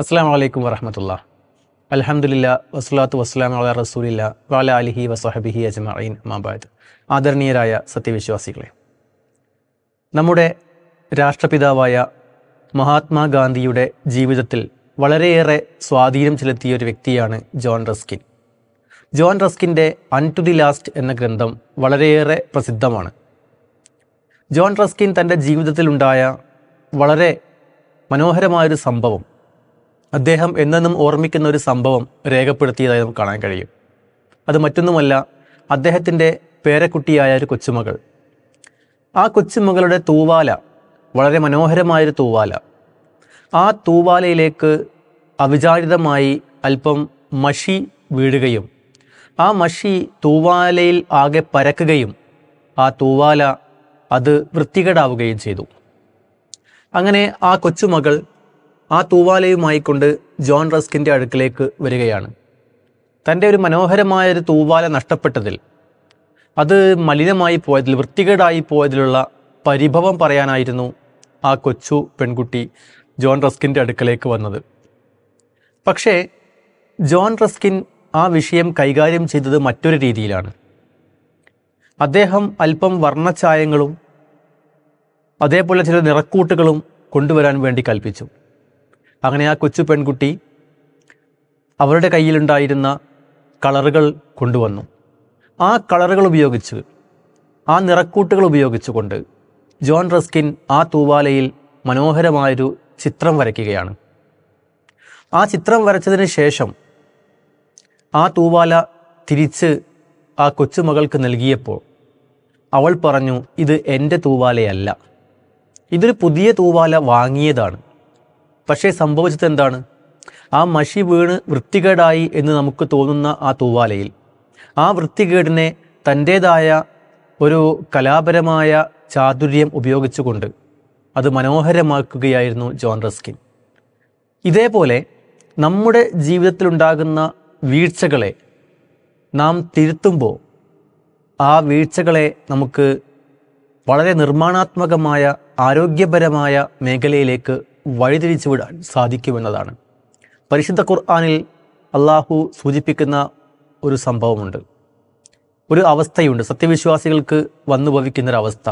അസ്സാം വലൈക്കും വറഹമത്തുള്ള അലഹമുല്ല വസ്ലാത്തു വസ്ലാം അല റസൂലില്ല വാല അലിഹി വസഹബിഹി അജ്മീൻ മാബാദ് ആദരണീയരായ സത്യവിശ്വാസികളെ നമ്മുടെ രാഷ്ട്രപിതാവായ മഹാത്മാഗാന്ധിയുടെ ജീവിതത്തിൽ വളരെയേറെ സ്വാധീനം ചെലുത്തിയ ഒരു വ്യക്തിയാണ് ജോൺ റസ്കിൻ ജോൺ റസ്കിൻ്റെ അൺ ടു ദി ലാസ്റ്റ് എന്ന ഗ്രന്ഥം വളരെയേറെ പ്രസിദ്ധമാണ് ജോൺ റസ്കിൻ തൻ്റെ ജീവിതത്തിലുണ്ടായ വളരെ മനോഹരമായൊരു സംഭവം അദ്ദേഹം എന്നെന്നും ഓർമ്മിക്കുന്ന ഒരു സംഭവം രേഖപ്പെടുത്തിയതായി നമുക്ക് കാണാൻ കഴിയും അത് മറ്റൊന്നുമല്ല അദ്ദേഹത്തിൻ്റെ പേരക്കുട്ടിയായ ഒരു കൊച്ചുമകൾ ആ കൊച്ചുമകളുടെ തൂവാല വളരെ മനോഹരമായൊരു തൂവാല ആ തൂവാലയിലേക്ക് അവിചാരിതമായി അല്പം മഷി വീഴുകയും ആ മഷി തൂവാലയിൽ ആകെ പരക്കുകയും ആ തൂവാല അത് വൃത്തികേടാവുകയും ചെയ്തു അങ്ങനെ ആ കൊച്ചുമകൾ ആ തൂവാലയുമായി കൊണ്ട് ജോൺ റസ്കിൻ്റെ അടുക്കിലേക്ക് വരികയാണ് തൻ്റെ ഒരു മനോഹരമായ ഒരു തൂവാല നഷ്ടപ്പെട്ടതിൽ അത് മലിനമായി പോയതിൽ വൃത്തികേടായി പോയതിലുള്ള പരിഭവം പറയാനായിരുന്നു ആ കൊച്ചു പെൺകുട്ടി ജോൺ റസ്കിൻ്റെ അടുക്കലേക്ക് വന്നത് പക്ഷേ ജോൺ റസ്കിൻ ആ വിഷയം കൈകാര്യം ചെയ്തത് മറ്റൊരു രീതിയിലാണ് അദ്ദേഹം അല്പം വർണ്ണചായങ്ങളും അതേപോലെ ചില നിറക്കൂട്ടുകളും കൊണ്ടുവരാൻ വേണ്ടി കൽപ്പിച്ചു അങ്ങനെ ആ കൊച്ചു പെൺകുട്ടി അവരുടെ കയ്യിലുണ്ടായിരുന്ന കളറുകൾ കൊണ്ടുവന്നു ആ കളറുകൾ ഉപയോഗിച്ച് ആ നിറക്കൂട്ടുകൾ ഉപയോഗിച്ചുകൊണ്ട് ജോൺ റസ്കിൻ ആ തൂവാലയിൽ മനോഹരമായൊരു ചിത്രം വരയ്ക്കുകയാണ് ആ ചിത്രം വരച്ചതിന് ശേഷം ആ തൂവാല തിരിച്ച് ആ കൊച്ചുമകൾക്ക് നൽകിയപ്പോൾ അവൾ പറഞ്ഞു ഇത് എൻ്റെ തൂവാലയല്ല ഇതൊരു പുതിയ തൂവാല വാങ്ങിയതാണ് പക്ഷേ സംഭവിച്ചത് എന്താണ് ആ മഷി വീണ് വൃത്തികേടായി എന്ന് നമുക്ക് തോന്നുന്ന ആ തൂവാലയിൽ ആ വൃത്തികേടിനെ തൻ്റേതായ ഒരു കലാപരമായ ചാതുര്യം ഉപയോഗിച്ചുകൊണ്ട് അത് മനോഹരമാക്കുകയായിരുന്നു ജോൺ റസ്കിൻ ഇതേപോലെ നമ്മുടെ ജീവിതത്തിലുണ്ടാകുന്ന വീഴ്ചകളെ നാം തിരുത്തുമ്പോൾ ആ വീഴ്ചകളെ നമുക്ക് വളരെ നിർമ്മാണാത്മകമായ ആരോഗ്യപരമായ മേഖലയിലേക്ക് വഴിതിരിച്ചു വിടാൻ സാധിക്കുമെന്നതാണ് പരിശുദ്ധ ഖുർആാനിൽ അള്ളാഹു സൂചിപ്പിക്കുന്ന ഒരു സംഭവമുണ്ട് ഒരു അവസ്ഥയുണ്ട് സത്യവിശ്വാസികൾക്ക് വന്നു ഭവിക്കുന്നൊരവസ്ഥ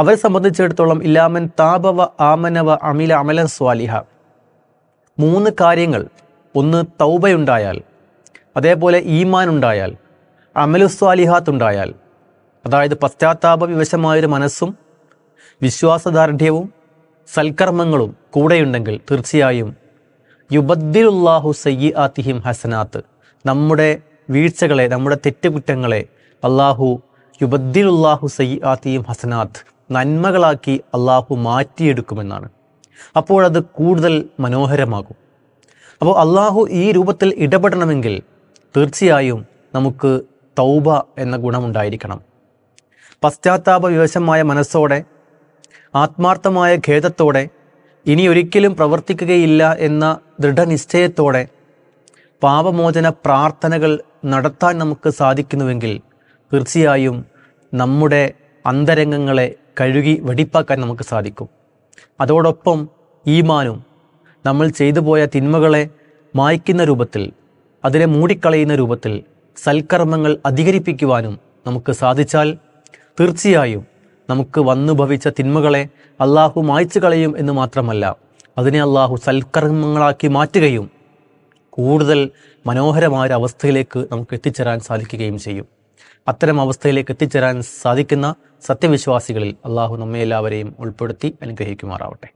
അവരെ സംബന്ധിച്ചിടത്തോളം ഇല്ലാമൻ താപവ ആമനവ അമില അമലൻ സ്വാലിഹ മൂന്ന് കാര്യങ്ങൾ ഒന്ന് തൗബയുണ്ടായാൽ അതേപോലെ ഈമാൻ ഉണ്ടായാൽ അമലുസ്വാലിഹാത്ത് ഉണ്ടായാൽ അതായത് പശ്ചാത്താപ വിവശമായൊരു മനസ്സും വിശ്വാസദാർഢ്യവും സൽക്കർമ്മങ്ങളും കൂടെയുണ്ടെങ്കിൽ തീർച്ചയായും യുബദ്ദിലുല്ലാഹു സയ്യി ആത്തിഹിം ഹസനാത്ത് നമ്മുടെ വീഴ്ചകളെ നമ്മുടെ തെറ്റുകുറ്റങ്ങളെ അള്ളാഹു യുബദ്ദിലുല്ലാഹു സയ്യി ആത്തിഹിം ഹസനാത്ത് നന്മകളാക്കി അള്ളാഹു മാറ്റിയെടുക്കുമെന്നാണ് അപ്പോഴത് കൂടുതൽ മനോഹരമാകും അപ്പോൾ അള്ളാഹു ഈ രൂപത്തിൽ ഇടപെടണമെങ്കിൽ തീർച്ചയായും നമുക്ക് തൗബ എന്ന ഗുണമുണ്ടായിരിക്കണം പശ്ചാത്താപ വിവശമായ മനസ്സോടെ ആത്മാർത്ഥമായ ഖേദത്തോടെ ഇനി ഒരിക്കലും പ്രവർത്തിക്കുകയില്ല എന്ന ദൃഢനിശ്ചയത്തോടെ പാപമോചന പ്രാർത്ഥനകൾ നടത്താൻ നമുക്ക് സാധിക്കുന്നുവെങ്കിൽ തീർച്ചയായും നമ്മുടെ അന്തരംഗങ്ങളെ കഴുകി വെടിപ്പാക്കാൻ നമുക്ക് സാധിക്കും അതോടൊപ്പം ഈമാനും നമ്മൾ ചെയ്തു പോയ തിന്മകളെ മായ്ക്കുന്ന രൂപത്തിൽ അതിനെ മൂടിക്കളയുന്ന രൂപത്തിൽ സൽക്കർമ്മങ്ങൾ അധികരിപ്പിക്കുവാനും നമുക്ക് സാധിച്ചാൽ തീർച്ചയായും നമുക്ക് വന്നുഭവിച്ച തിന്മകളെ അള്ളാഹു മായ്ച്ചു കളയും എന്ന് മാത്രമല്ല അതിനെ അള്ളാഹു സൽക്കർമ്മങ്ങളാക്കി മാറ്റുകയും കൂടുതൽ മനോഹരമായ അവസ്ഥയിലേക്ക് നമുക്ക് എത്തിച്ചേരാൻ സാധിക്കുകയും ചെയ്യും അത്തരം അവസ്ഥയിലേക്ക് എത്തിച്ചേരാൻ സാധിക്കുന്ന സത്യവിശ്വാസികളിൽ അള്ളാഹു നമ്മെ എല്ലാവരെയും ഉൾപ്പെടുത്തി അനുഗ്രഹിക്കുമാറാവട്ടെ